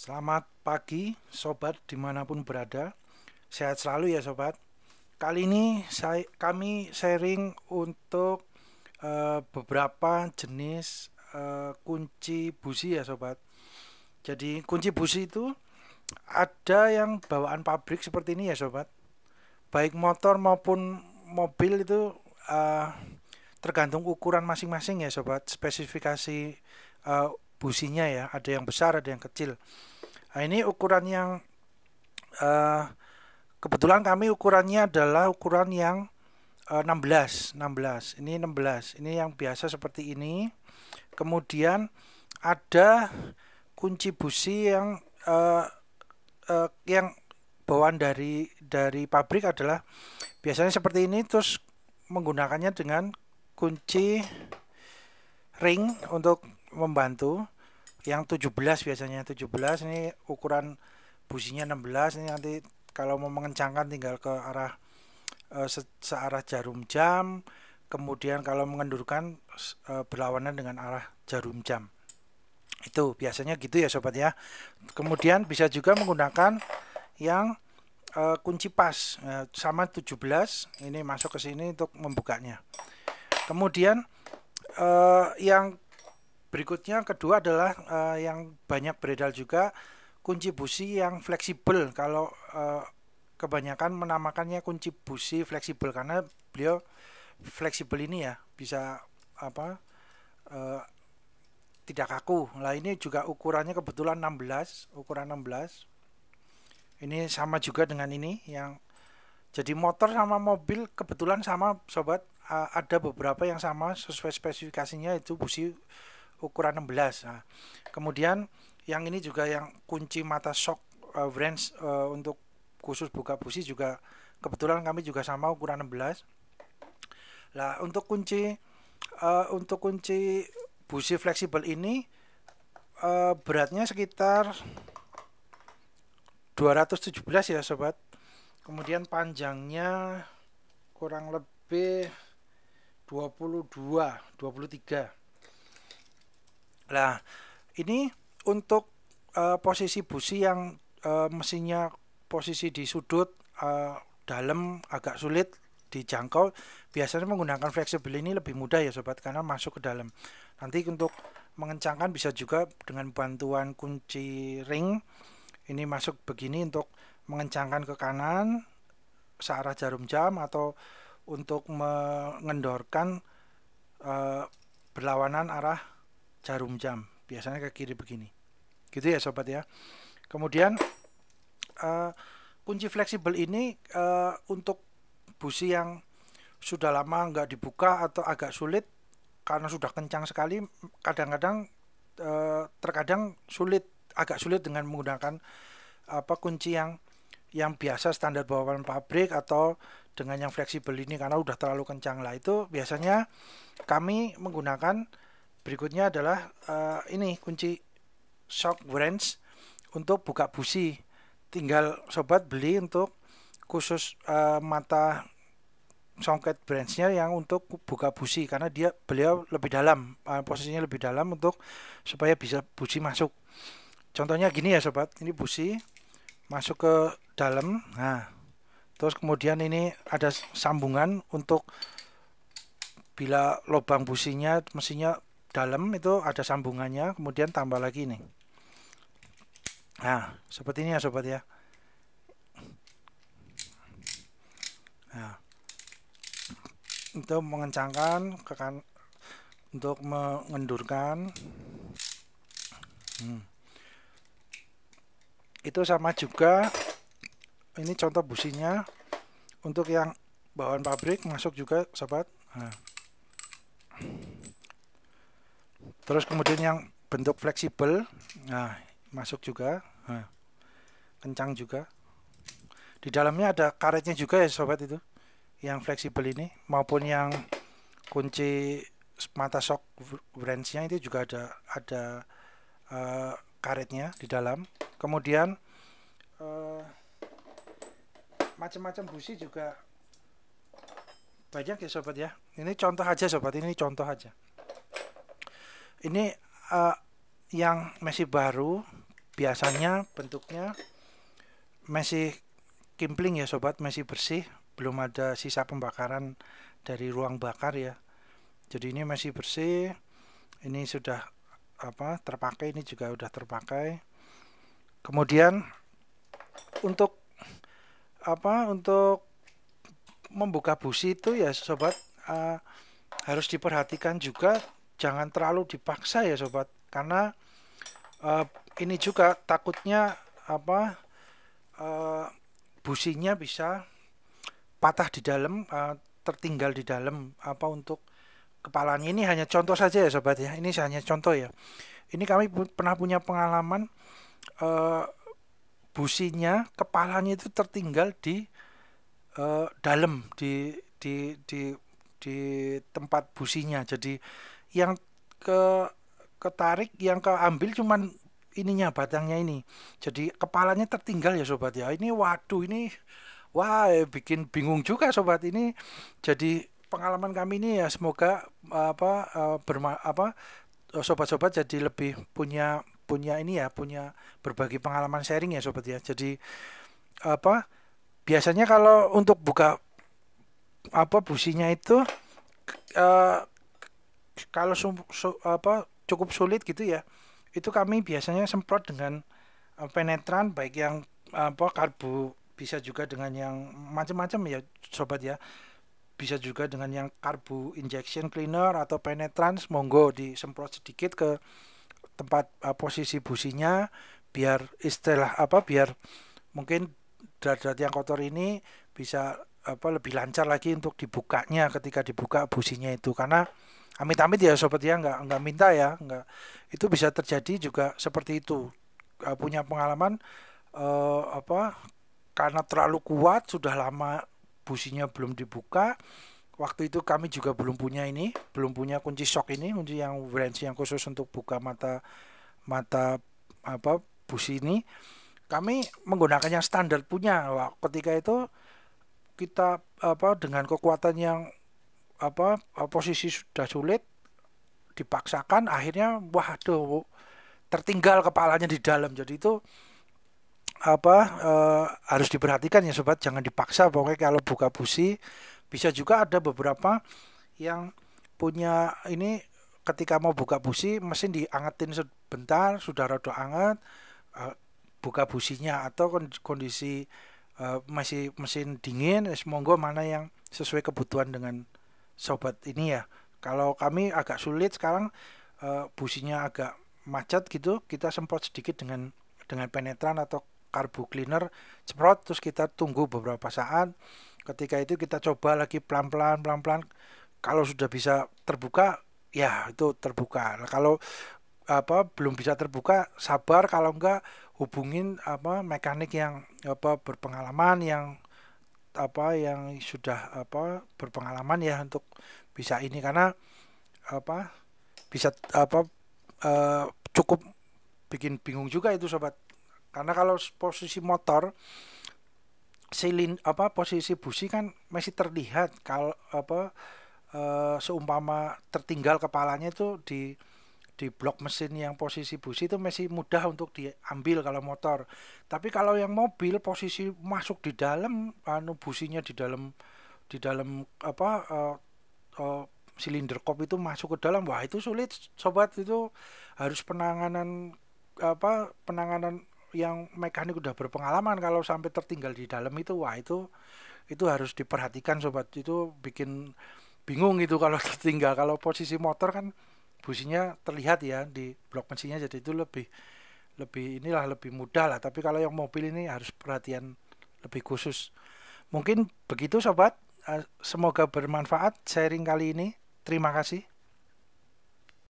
Selamat pagi sobat dimanapun berada Sehat selalu ya sobat Kali ini saya, kami sharing untuk uh, beberapa jenis uh, kunci busi ya sobat Jadi kunci busi itu ada yang bawaan pabrik seperti ini ya sobat Baik motor maupun mobil itu uh, tergantung ukuran masing-masing ya sobat Spesifikasi uh, businya ya ada yang besar ada yang kecil Nah, ini ukuran yang uh, kebetulan kami ukurannya adalah ukuran yang uh, 16, 16. Ini 16. Ini yang biasa seperti ini. Kemudian ada kunci busi yang uh, uh, yang bawaan dari dari pabrik adalah biasanya seperti ini terus menggunakannya dengan kunci ring untuk membantu yang 17 biasanya 17 ini ukuran businya 16 ini nanti kalau mau mengencangkan tinggal ke arah eh, se searah jarum jam kemudian kalau mengendurkan e, berlawanan dengan arah jarum jam itu biasanya gitu ya sobat ya kemudian bisa juga menggunakan yang e, kunci pas e, sama 17 ini masuk ke sini untuk membukanya kemudian uh, yang Berikutnya kedua adalah uh, yang banyak beredar juga kunci busi yang fleksibel. Kalau uh, kebanyakan menamakannya kunci busi fleksibel karena beliau fleksibel ini ya bisa apa uh, tidak kaku. Lah ini juga ukurannya kebetulan 16, ukuran 16. Ini sama juga dengan ini yang jadi motor sama mobil kebetulan sama sobat uh, ada beberapa yang sama sesuai spesifikasinya itu busi ukuran 16 nah. kemudian yang ini juga yang kunci mata shock uh, eh, range uh, eh, untuk khusus buka busi juga kebetulan kami juga sama ukuran 16 Nah untuk kunci uh, untuk kunci busi fleksibel ini uh, beratnya sekitar 217 ya sobat kemudian panjangnya kurang lebih 22 23 Nah, ini untuk uh, posisi busi yang uh, eh, mesinnya posisi di sudut uh, dalam agak sulit dijangkau, biasanya menggunakan fleksibel ini lebih mudah ya sobat karena masuk ke dalam. Nanti untuk mengencangkan bisa juga dengan bantuan kunci ring. Ini masuk begini untuk mengencangkan ke kanan searah jarum jam atau untuk mengendorkan uh, berlawanan arah jarum jam biasanya ke kiri begini gitu ya sobat ya kemudian uh, kunci fleksibel ini uh, untuk busi yang sudah lama nggak dibuka atau agak sulit karena sudah kencang sekali kadang-kadang uh, terkadang sulit agak sulit dengan menggunakan apa kunci yang yang biasa standar bawaan pabrik atau dengan yang fleksibel ini karena udah terlalu kencang lah itu biasanya kami menggunakan berikutnya adalah uh, ini kunci shock wrench untuk buka busi tinggal sobat beli untuk khusus uh, mata songket branchnya yang untuk buka busi karena dia beliau lebih dalam uh, posisinya lebih dalam untuk supaya bisa busi masuk contohnya gini ya sobat ini busi masuk ke dalam nah terus kemudian ini ada sambungan untuk bila lubang businya mesinnya dalam itu ada sambungannya kemudian tambah lagi ini nah seperti ini ya sobat ya nah untuk mengencangkan ke kan untuk mengendurkan hmm. itu sama juga ini contoh businya untuk yang bawaan pabrik masuk juga sobat nah. terus kemudian yang bentuk fleksibel nah masuk juga nah, kencang juga di dalamnya ada karetnya juga ya sobat itu yang fleksibel ini maupun yang kunci mata shock wrenchnya itu juga ada ada uh, karetnya di dalam kemudian uh, macam-macam busi juga banyak ya sobat ya ini contoh aja sobat ini contoh aja ini uh, yang masih baru biasanya bentuknya masih kimpling ya sobat masih bersih belum ada sisa pembakaran dari ruang bakar ya jadi ini masih bersih ini sudah apa terpakai ini juga sudah terpakai kemudian untuk apa untuk membuka busi itu ya sobat uh, harus diperhatikan juga jangan terlalu dipaksa ya sobat karena uh, ini juga takutnya apa uh, businya bisa patah di dalam uh, tertinggal di dalam apa untuk kepalanya ini hanya contoh saja ya sobat ya ini hanya contoh ya ini kami pu pernah punya pengalaman uh, businya kepalanya itu tertinggal di uh, dalam di di di di tempat businya jadi yang ke ketarik yang keambil cuman ininya batangnya ini jadi kepalanya tertinggal ya sobat ya ini waduh ini wah bikin bingung juga sobat ini jadi pengalaman kami ini ya semoga apa eh, berma apa eh, sobat-sobat jadi lebih punya punya ini ya punya berbagi pengalaman sharing ya sobat ya jadi apa biasanya kalau untuk buka apa businya itu uh, kalau su, su, apa cukup sulit gitu ya itu kami biasanya semprot dengan uh, penetran baik yang apa karbu bisa juga dengan yang macam-macam ya sobat ya bisa juga dengan yang karbu injection cleaner atau penetrans monggo disemprot sedikit ke tempat uh, posisi businya biar istilah apa biar mungkin darat yang kotor ini bisa apa lebih lancar lagi untuk dibukanya ketika dibuka businya itu karena amit-amit ya sobat ya nggak nggak minta ya nggak itu bisa terjadi juga seperti itu uh, punya pengalaman eh, apa karena terlalu kuat sudah lama businya belum dibuka waktu itu kami juga belum punya ini belum punya kunci shock ini kunci yang branch yang khusus untuk buka mata mata apa busi ini kami menggunakan yang standar punya Wah, ketika itu kita apa dengan kekuatan yang apa posisi sudah sulit dipaksakan akhirnya wah aduh tertinggal kepalanya di dalam jadi itu apa e, harus diperhatikan ya sobat jangan dipaksa pokoknya kalau buka busi bisa juga ada beberapa yang punya ini ketika mau buka busi mesin diangetin sebentar sudah rada anget e, buka businya atau kondisi e, masih mesin dingin monggo mana yang sesuai kebutuhan dengan sobat ini ya kalau kami agak sulit sekarang uh, businya agak macet gitu kita semprot sedikit dengan dengan penetran atau karbu cleaner semprot terus kita tunggu beberapa saat ketika itu kita coba lagi pelan-pelan pelan-pelan kalau sudah bisa terbuka ya itu terbuka nah, kalau apa belum bisa terbuka sabar kalau enggak hubungin apa mekanik yang apa berpengalaman yang apa yang sudah apa berpengalaman ya untuk bisa ini karena apa bisa apa uh, cukup bikin bingung juga itu sobat karena kalau posisi motor silin apa posisi busi kan masih terlihat kalau apa uh, seumpama tertinggal kepalanya itu di di blok mesin yang posisi busi itu masih mudah untuk diambil kalau motor. Tapi kalau yang mobil posisi masuk di dalam anu businya di dalam di dalam apa uh, uh, silinder kop itu masuk ke dalam. Wah, itu sulit sobat itu harus penanganan apa penanganan yang mekanik udah berpengalaman kalau sampai tertinggal di dalam itu wah itu itu harus diperhatikan sobat itu bikin bingung itu kalau tertinggal kalau posisi motor kan businya terlihat ya di blok mesinnya jadi itu lebih lebih inilah lebih mudah lah tapi kalau yang mobil ini harus perhatian lebih khusus mungkin begitu sobat eh, semoga bermanfaat sharing kali ini terima kasih